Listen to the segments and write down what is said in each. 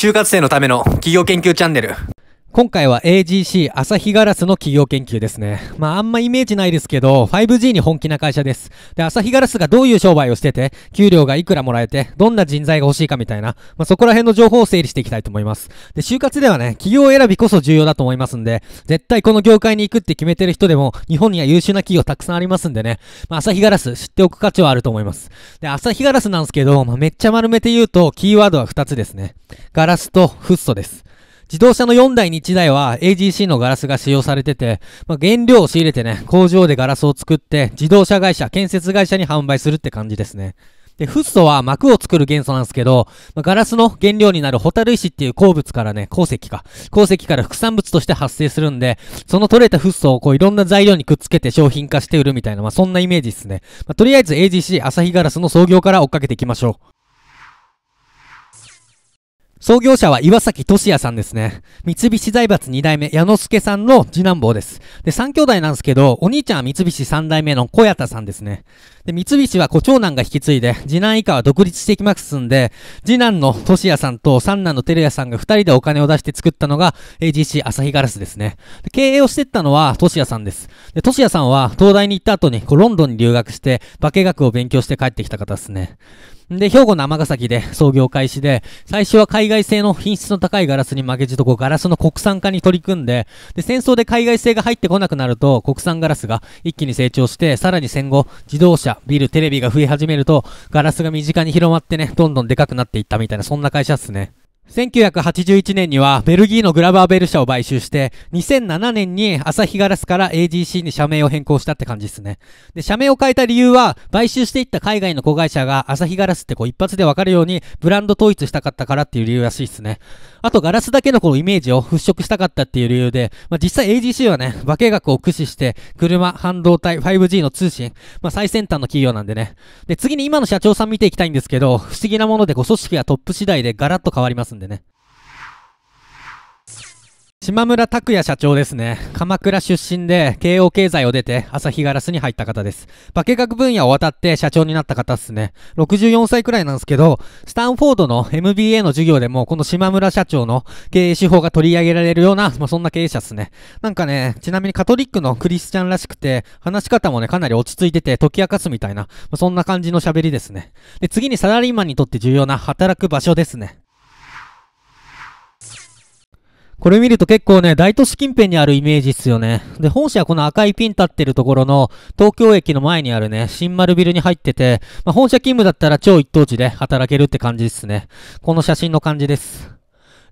就活生のための企業研究チャンネル今回は AGC 朝日ガラスの企業研究ですね。まああんまイメージないですけど、5G に本気な会社です。で、朝日ガラスがどういう商売をしてて、給料がいくらもらえて、どんな人材が欲しいかみたいな、まあそこら辺の情報を整理していきたいと思います。で、就活ではね、企業選びこそ重要だと思いますんで、絶対この業界に行くって決めてる人でも、日本には優秀な企業たくさんありますんでね、まあ朝日ガラス知っておく価値はあると思います。で、朝日ガラスなんですけど、まあめっちゃ丸めて言うと、キーワードは2つですね。ガラスとフッ素です。自動車の4台に1台は AGC のガラスが使用されてて、まあ、原料を仕入れてね、工場でガラスを作って、自動車会社、建設会社に販売するって感じですね。で、フッ素は膜を作る元素なんですけど、まあ、ガラスの原料になるホタル石っていう鉱物からね、鉱石か。鉱石から副産物として発生するんで、その取れたフッ素をこういろんな材料にくっつけて商品化して売るみたいな、まあ、そんなイメージですね。まあ、とりあえず AGC 朝日ガラスの創業から追っかけていきましょう。創業者は岩崎俊也さんですね。三菱財閥2代目、矢之助さんの次男坊です。で、3兄弟なんですけど、お兄ちゃんは三菱3代目の小谷田さんですね。で、三菱は子長男が引き継いで、次男以下は独立していきますんで、次男の俊也さんと三男の照也さんが2人でお金を出して作ったのが AGC 朝日ガラスですね。で経営をしてったのは俊也さんです。で、俊也さんは東大に行った後にこうロンドンに留学して、化学を勉強して帰ってきた方ですね。で、兵庫の尼崎で創業開始で、最初は海外製の品質の高いガラスに負けじとこうガラスの国産化に取り組んで、で、戦争で海外製が入ってこなくなると、国産ガラスが一気に成長して、さらに戦後、自動車、ビル、テレビが増え始めると、ガラスが身近に広まってね、どんどんでかくなっていったみたいな、そんな会社っすね。1981年にはベルギーのグラバーベル社を買収して、2007年にアサヒガラスから AGC に社名を変更したって感じですね。で、社名を変えた理由は、買収していった海外の子会社がアサヒガラスってこう一発でわかるようにブランド統一したかったからっていう理由らしいですね。あとガラスだけのこのイメージを払拭したかったっていう理由で、まあ、実際 AGC はね、化学を駆使して、車、半導体、5G の通信、まあ、最先端の企業なんでね。で、次に今の社長さん見ていきたいんですけど、不思議なものでこう組織がトップ次第でガラッと変わりますね。んでね。島村拓也社長ですね。鎌倉出身で、慶応経済を出て、朝日ガラスに入った方です。化学分野を渡って社長になった方っすね。64歳くらいなんですけど、スタンフォードの MBA の授業でも、この島村社長の経営手法が取り上げられるような、まあ、そんな経営者っすね。なんかね、ちなみにカトリックのクリスチャンらしくて、話し方もね、かなり落ち着いてて、解き明かすみたいな、まあ、そんな感じの喋りですね。で、次にサラリーマンにとって重要な働く場所ですね。これ見ると結構ね、大都市近辺にあるイメージっすよね。で、本社はこの赤いピン立ってるところの、東京駅の前にあるね、新丸ビルに入ってて、まあ、本社勤務だったら超一等地で働けるって感じっすね。この写真の感じです。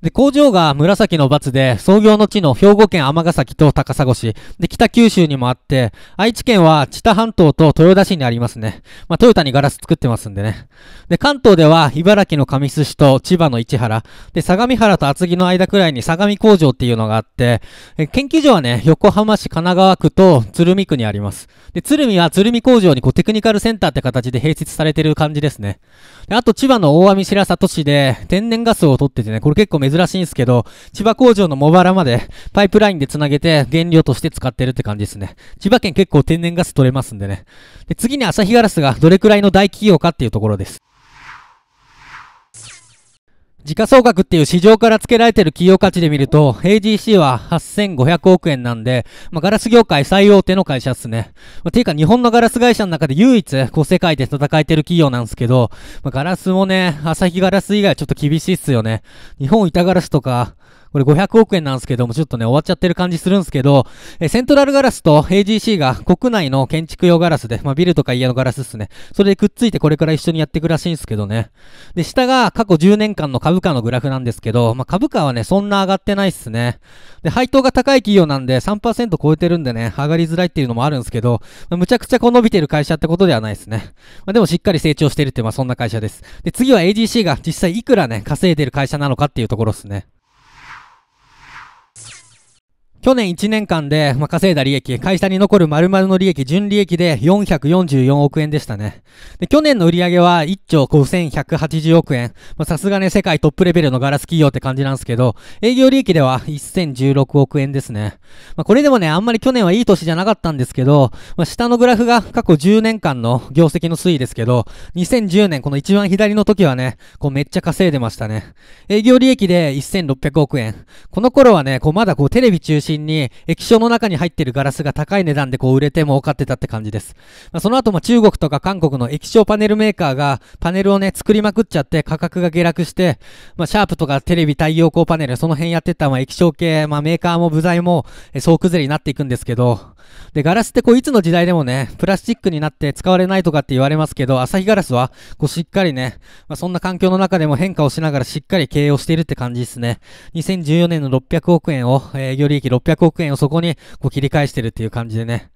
で、工場が紫の罰で、創業の地の兵庫県尼崎と高砂市、で、北九州にもあって、愛知県は知多半島と豊田市にありますね。まあ、トヨタにガラス作ってますんでね。で、関東では、茨城の神栖市と千葉の市原、で、相模原と厚木の間くらいに相模工場っていうのがあって、え研究所はね、横浜市神奈川区と鶴見区にあります。で、鶴見は鶴見工場にこうテクニカルセンターって形で併設されてる感じですね。で、あと千葉の大網白里市で天然ガスを取っててね、これ結構珍珍しいんですけど、千葉工場の茂原までパイプラインで繋げて原料として使ってるって感じですね。千葉県結構天然ガス取れますんでね。で次に朝日ガラスがどれくらいの大企業かっていうところです。時価総額っていう市場から付けられてる企業価値で見ると、AGC は8500億円なんで、まあ、ガラス業界最大手の会社っすね。まあ、ていうか日本のガラス会社の中で唯一、こう世界で戦えてる企業なんですけど、まあ、ガラスもね、朝日ガラス以外ちょっと厳しいっすよね。日本板ガラスとか、これ500億円なんですけども、ちょっとね、終わっちゃってる感じするんですけど、えセントラルガラスと AGC が国内の建築用ガラスで、まあ、ビルとか家のガラスっすね。それでくっついてこれから一緒にやっていくらしいんですけどね。で、下が過去10年間の株価のグラフなんですけど、まあ、株価はね、そんな上がってないっすね。で、配当が高い企業なんで3%超えてるんでね、上がりづらいっていうのもあるんですけど、まあ、むちゃくちゃこう伸びてる会社ってことではないですね。まあ、でもしっかり成長してるっていう、まあそんな会社です。で、次は AGC が実際いくらね、稼いでる会社なのかっていうところですね。去年1年間で、まあ、稼いだ利益、会社に残る丸々の利益、純利益で444億円でしたね。で、去年の売上は1兆5180億円。さすがね、世界トップレベルのガラス企業って感じなんですけど、営業利益では1016億円ですね。まあ、これでもね、あんまり去年はいい年じゃなかったんですけど、まあ、下のグラフが過去10年間の業績の推移ですけど、2010年この一番左の時はね、こうめっちゃ稼いでましたね。営業利益で1600億円。この頃はね、こうまだこうテレビ中心心に液晶の中に入ってるガラスが高い値段でこう売れて儲かってたって感じです。まあ、その後も中国とか韓国の液晶パネルメーカーがパネルをね、作りまくっちゃって価格が下落して、まあ、シャープとかテレビ太陽光パネル、その辺やってたまあ液晶系、まあ、メーカーも部材も、え総崩れになっていくんですけど、で、ガラスってこういつの時代でもね、プラスチックになって使われないとかって言われますけど、朝日ガラスはこうしっかりね、まあ、そんな環境の中でも変化をしながらしっかり経営をしているって感じですね。2014年の600億円を、えー、利益600億円をそこにこう切り返してるっていう感じでね。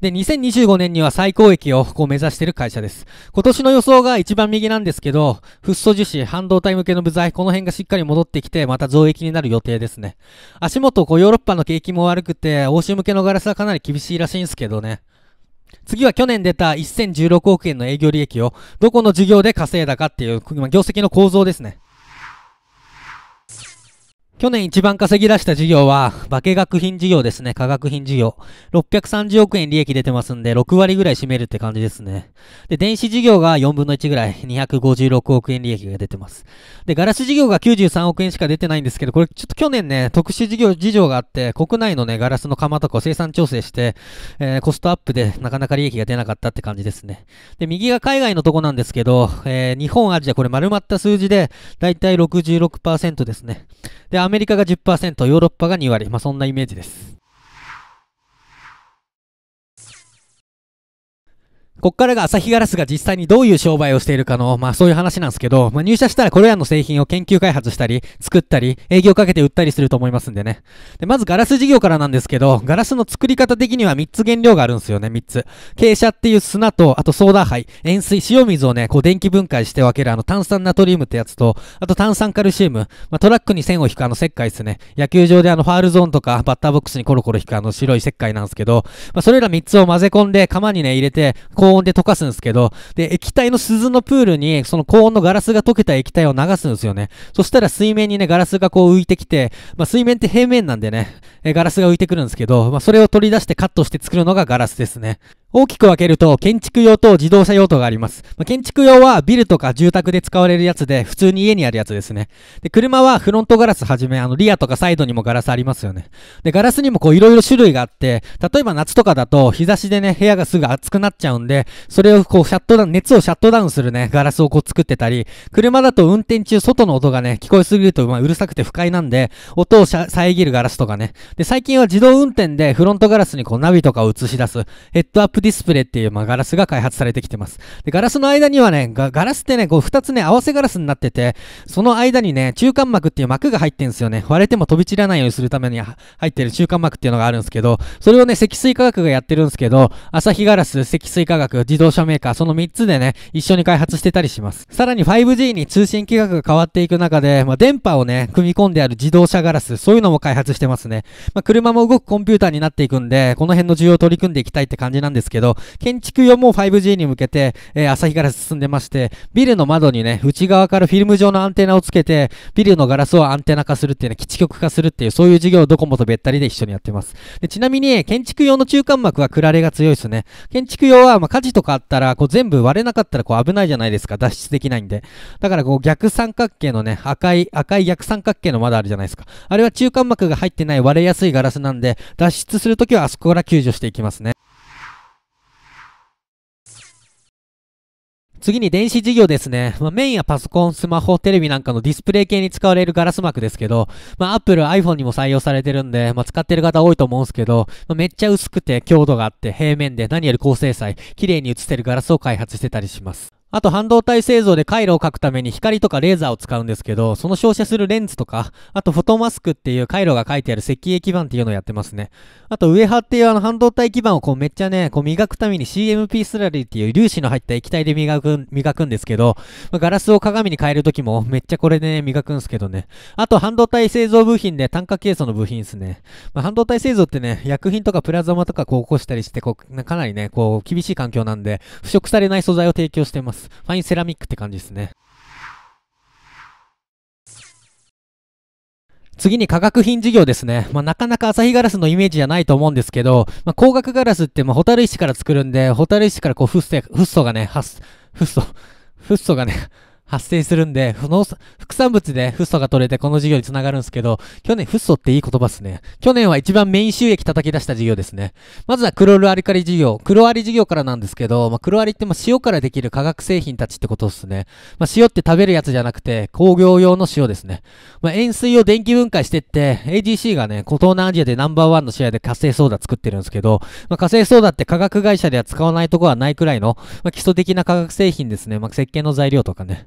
で、2025年には最高益をこう目指している会社です。今年の予想が一番右なんですけど、フッ素樹脂、半導体向けの部材、この辺がしっかり戻ってきて、また増益になる予定ですね。足元、こうヨーロッパの景気も悪くて、欧州向けのガラスはかなり厳しいらしいんですけどね。次は去年出た1016億円の営業利益を、どこの事業で稼いだかっていう、業績の構造ですね。去年一番稼ぎ出した事業は、化学品事業ですね。化学品事業。630億円利益出てますんで、6割ぐらい占めるって感じですね。で、電子事業が4分の1ぐらい、256億円利益が出てます。で、ガラス事業が93億円しか出てないんですけど、これちょっと去年ね、特殊事業事情があって、国内のね、ガラスの釜とかを生産調整して、えー、コストアップでなかなか利益が出なかったって感じですね。で、右が海外のとこなんですけど、えー、日本、アジア、これ丸まった数字で、だいたい66%ですね。で、アメリカが10%、ヨーロッパが2割。まあ、そんなイメージです。こっからが朝日ガラスが実際にどういう商売をしているかの、まあそういう話なんですけど、まあ入社したらこれらの製品を研究開発したり、作ったり、営業かけて売ったりすると思いますんでね。で、まずガラス事業からなんですけど、ガラスの作り方的には3つ原料があるんですよね、3つ。傾斜っていう砂と、あとソーダ灰、塩水、塩水をね、こう電気分解して分けるあの炭酸ナトリウムってやつと、あと炭酸カルシウム、まあトラックに線を引くあの石灰ですね。野球場であのファールゾーンとか、バッターボックスにコロコロ引くあの白い石灰なんですけど、まあそれら3つを混ぜ込んで、釜にね、入れて、こう高温で溶かすんですけど、で、液体の鈴のプールに、その高温のガラスが溶けた液体を流すんですよね。そしたら水面にね、ガラスがこう浮いてきて、まあ、水面って平面なんでね、えガラスが浮いてくるんですけど、まあ、それを取り出してカットして作るのがガラスですね。大きく分けると、建築用と自動車用途があります。まあ、建築用はビルとか住宅で使われるやつで、普通に家にあるやつですね。で、車はフロントガラスはじめ、あの、リアとかサイドにもガラスありますよね。で、ガラスにもこう、いろいろ種類があって、例えば夏とかだと、日差しでね、部屋がすぐ熱くなっちゃうんで、それをこう、シャットダウン、熱をシャットダウンするね、ガラスをこう作ってたり、車だと運転中、外の音がね、聞こえすぎると、まあ、うるさくて不快なんで、音を遮るガラスとかね。で、最近は自動運転でフロントガラスにこう、ナビとかを映し出す、ヘッドアッププディスプレイっていう、まあ、ガラスが開発されてきてます。で、ガラスの間にはね、ガラスってね、こう2つね、合わせガラスになってて、その間にね、中間膜っていう膜が入ってんですよね。割れても飛び散らないようにするために入ってる中間膜っていうのがあるんですけど、それをね、積水化学がやってるんですけど、朝日ガラス、積水化学、自動車メーカー、その3つでね、一緒に開発してたりします。さらに 5G に通信規格が変わっていく中で、まあ、電波をね、組み込んである自動車ガラス、そういうのも開発してますね。まあ、車も動くコンピューターになっていくんで、この辺の需要を取り組んでいきたいって感じなんですですけど、建築用も 5G に向けて、えー、朝日ガ進んでまして、ビルの窓にね、内側からフィルム状のアンテナをつけて、ビルのガラスをアンテナ化するっていうね、基地局化するっていう、そういう事業をドコモとべったりで一緒にやってます。でちなみに、建築用の中間膜はクラレが強いですね。建築用は、まあ、火事とかあったら、こう全部割れなかったらこう危ないじゃないですか、脱出できないんで。だからこう逆三角形のね、赤い、赤い逆三角形の窓あるじゃないですか。あれは中間膜が入ってない割れやすいガラスなんで、脱出するときはあそこから救助していきますね。次に電子事業ですね。まあ、メインはパソコン、スマホ、テレビなんかのディスプレイ系に使われるガラス膜ですけど、まあ、Apple、iPhone にも採用されてるんで、まあ、使ってる方多いと思うんですけど、まあ、めっちゃ薄くて強度があって平面で何より高精細、綺麗に映せるガラスを開発してたりします。あと半導体製造で回路を書くために光とかレーザーを使うんですけど、その照射するレンズとか、あとフォトマスクっていう回路が書いてある石英基板っていうのをやってますね。あとウエハっていうあの半導体基板をこうめっちゃね、こう磨くために CMP スラリーっていう粒子の入った液体で磨く、磨くんですけど、まあ、ガラスを鏡に変えるときもめっちゃこれでね、磨くんですけどね。あと半導体製造部品で単価係数の部品ですね。まあ、半導体製造ってね、薬品とかプラズマとかこう起こしたりして、こう、かなりね、こう厳しい環境なんで、腐食されない素材を提供してます。。ファインセラミックって感じですね。次に化学品事業ですね。まあ、なかなか日ガラスのイメージじゃないと思うんですけど、まあ、光学ガラスって、まホタル石から作るんで、ホタル石からこうフッ素、フッ素がね、発、フッ素、フッ素がね発生するんで、その副産物でフッ素が取れてこの事業に繋がるんですけど、去年フッ素っていい言葉っすね。去年は一番メイン収益叩き出した事業ですね。まずはクロールアリカリ事業。クロアリ事業からなんですけど、まあ、クロアリってま塩からできる化学製品たちってことっすね。まあ、塩って食べるやつじゃなくて、工業用の塩ですね。まあ、塩水を電気分解してって、a d c がね、東南アジアでナンバーワンの試合で火星ソーダ作ってるんですけど、まあ、火星ソーダって化学会社では使わないとこはないくらいの、ま基礎的な化学製品ですね。まあ、石鹸の材料とかね。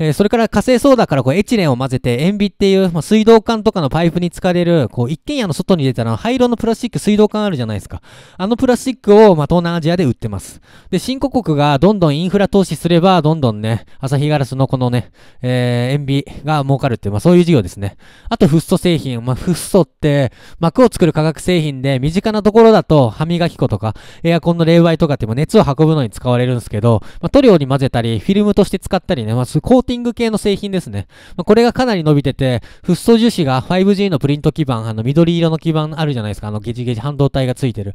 えー、それから火星ソーダからこうエチレンを混ぜて塩ビっていう、まあ、水道管とかのパイプに使われる、こう一軒家の外に出たら灰色のプラスチック水道管あるじゃないですか。あのプラスチックを、まあ、東南アジアで売ってます。で、新興国がどんどんインフラ投資すれば、どんどんね、朝日ガラスのこのね、えー、塩ビが儲かるっていう、まあ、そういう事業ですね。あとフッ素製品、まあ、フッ素って膜を作る化学製品で身近なところだと歯磨き粉とかエアコンの冷媒とかっても熱を運ぶのに使われるんですけど、まあ、塗料に混ぜたり、フィルムとして使ったりね、まあ、テング系の製品ですね。まこれがかなり伸びてて、フッ素樹脂が 5G のプリント基板、あの緑色の基板あるじゃないですか。あのゲジゲジ半導体がついてる。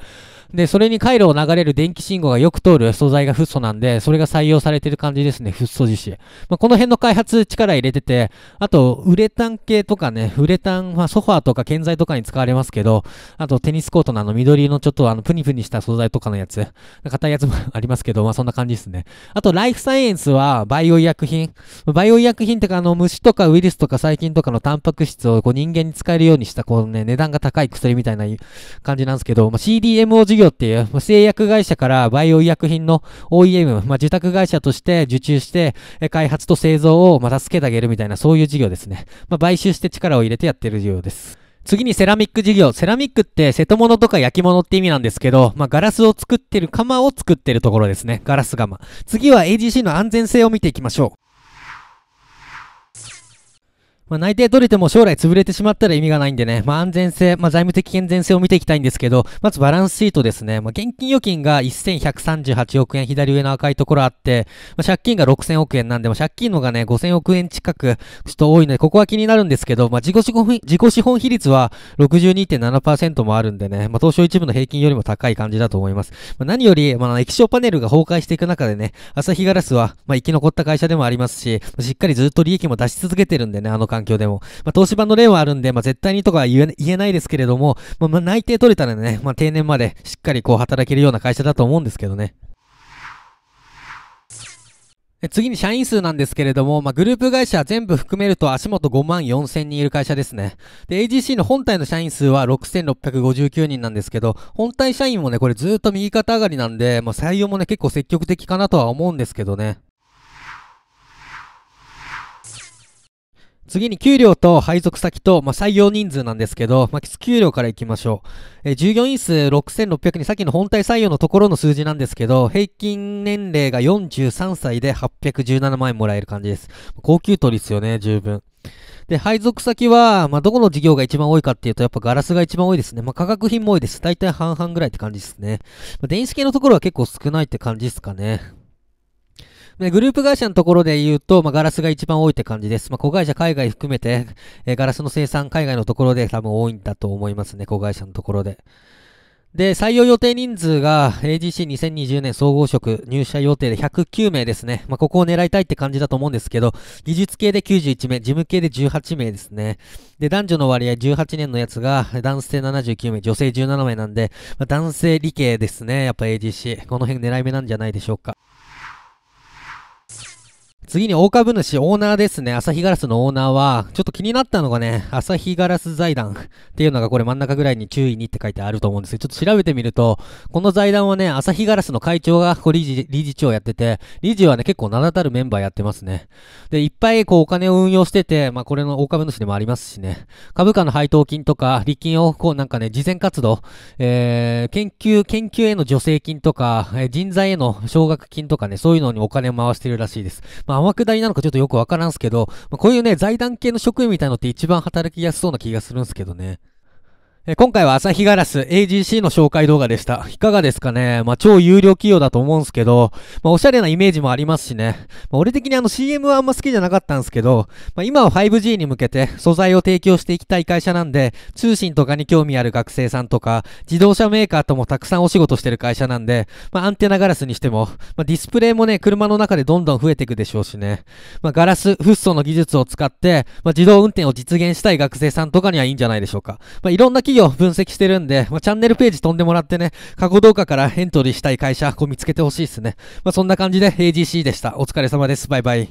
で、それに回路を流れる電気信号がよく通る素材がフッ素なんで、それが採用されてる感じですね。フッ素樹脂。まあ、この辺の開発力入れてて、あと、ウレタン系とかね、ウレタン、まあ、ソファーとか建材とかに使われますけど、あとテニスコートのあの緑のちょっとあのプニプニした素材とかのやつ、硬いやつもありますけど、まあそんな感じですね。あと、ライフサイエンスはバイオ医薬品。バイオ医薬品ってか、あの、虫とかウイルスとか細菌とかのタンパク質をこう人間に使えるようにした、こうね、値段が高い薬みたいな感じなんですけど、まあ、CDMO 事業っていう、まあ、製薬会社からバイオ医薬品の OEM、まあ、受託会社として受注して、開発と製造を、また助けてあげるみたいな、そういう事業ですね。まあ、買収して力を入れてやってる事業です。次にセラミック事業。セラミックって瀬戸物とか焼き物って意味なんですけど、まあ、ガラスを作ってる釜を作ってるところですね。ガラス釜。次は AGC の安全性を見ていきましょう。まあ、内定取れても将来潰れてしまったら意味がないんでね、まあ、安全性、まあ、財務的健全性を見ていきたいんですけど、まずバランスシートですね。まあ、現金預金が1138億円左上の赤いところあって、まあ、借金が6000億円なんで、まあ、借金のがね、5000億円近く、ちょっと多いので、ここは気になるんですけど、まあ、自己資本、自己資本比率は62.7%もあるんでね、まあ、東一部の平均よりも高い感じだと思います。まあ、何より、まあ、液晶パネルが崩壊していく中でね、朝日ガラスは、まあ、生き残った会社でもありますし、しっかりずっと利益も出し続けてるんでね、あの環境でも。まあ、東芝の例はあるんで、まあ、絶対にとかは言えないですけれども、まあ、まあ、内定取れたらね、まあ、定年までしっかりこう働けるような会社だと思うんですけどね。次に社員数なんですけれども、まあ、グループ会社全部含めると足元5万4千人いる会社ですね。で、AGC の本体の社員数は6659人なんですけど、本体社員もね、これずっと右肩上がりなんで、まあ、採用もね、結構積極的かなとは思うんですけどね。次に給料と配属先と、まあ、採用人数なんですけど、まあ、給料からいきましょう。え従業員数6600人、さっきの本体採用のところの数字なんですけど、平均年齢が43歳で817万円もらえる感じです。高給取りですよね、十分。で、配属先は、まあ、どこの事業が一番多いかっていうと、やっぱガラスが一番多いですね。まあ、化学品も多いです。大体半々ぐらいって感じですね。まあ、電子系のところは結構少ないって感じですかね。グループ会社のところで言うと、まあ、ガラスが一番多いって感じです。まあ、子会社海外含めて、えー、ガラスの生産海外のところで多分多いんだと思いますね、子会社のところで。で、採用予定人数が AGC2020 年総合職入社予定で109名ですね。まあ、ここを狙いたいって感じだと思うんですけど、技術系で91名、事務系で18名ですね。で、男女の割合18年のやつが男性79名、女性17名なんで、まあ、男性理系ですね。やっぱ AGC。この辺狙い目なんじゃないでしょうか。次に大株主、オーナーですね。朝日ガラスのオーナーは、ちょっと気になったのがね、朝日ガラス財団っていうのがこれ真ん中ぐらいに注意にって書いてあると思うんですけど、ちょっと調べてみると、この財団はね、朝日ガラスの会長がこう理事、理事長やってて、理事はね、結構名だたるメンバーやってますね。で、いっぱいこうお金を運用してて、まあこれの大株主でもありますしね、株価の配当金とか、利金をこうなんかね、慈善活動、えー、研究、研究への助成金とか、えー、人材への奨学金とかね、そういうのにお金を回してるらしいです。まあまあ、天下りなのかちょっとよくわからんすけど、まあ、こういうね、財団系の職員みたいのって一番働きやすそうな気がするんすけどね。え今回は朝日ガラス AGC の紹介動画でした。いかがですかねまあ、超有料企業だと思うんすけど、まあ、おしゃれなイメージもありますしね。まあ、俺的にあの CM はあんま好きじゃなかったんすけど、ま今は 5G に向けて素材を提供していきたい会社なんで、通信とかに興味ある学生さんとか、自動車メーカーともたくさんお仕事してる会社なんで、まアンテナガラスにしても、まディスプレイもね、車の中でどんどん増えていくでしょうしね。まガラス、フッ素の技術を使って、ま自動運転を実現したい学生さんとかにはいいんじゃないでしょうか。まいろんな企業分析してるんで、まあ、チャンネルページ飛んでもらってね、過去動画からエントリーしたい会社、こう見つけてほしいですね。まあ、そんな感じで AGC でした。お疲れ様です。バイバイ。